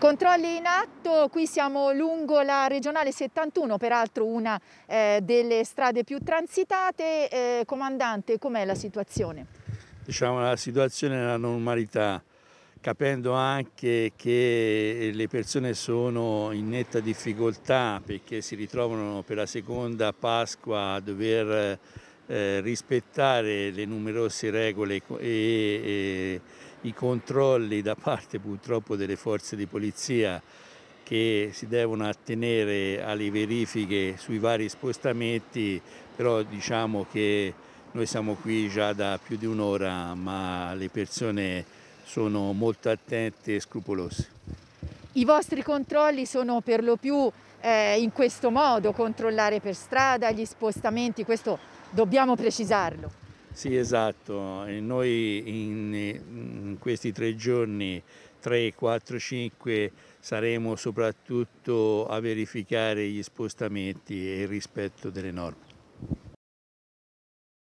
Controlli in atto, qui siamo lungo la regionale 71, peraltro una eh, delle strade più transitate. Eh, comandante, com'è la situazione? Diciamo la situazione è la normalità, capendo anche che le persone sono in netta difficoltà perché si ritrovano per la seconda Pasqua a dover eh, rispettare le numerose regole e, e i controlli da parte purtroppo delle forze di polizia che si devono attenere alle verifiche sui vari spostamenti, però diciamo che noi siamo qui già da più di un'ora, ma le persone sono molto attente e scrupolose. I vostri controlli sono per lo più eh, in questo modo, controllare per strada gli spostamenti, questo dobbiamo precisarlo. Sì, esatto. E noi in, in, questi tre giorni, 3, 4, 5, saremo soprattutto a verificare gli spostamenti e il rispetto delle norme.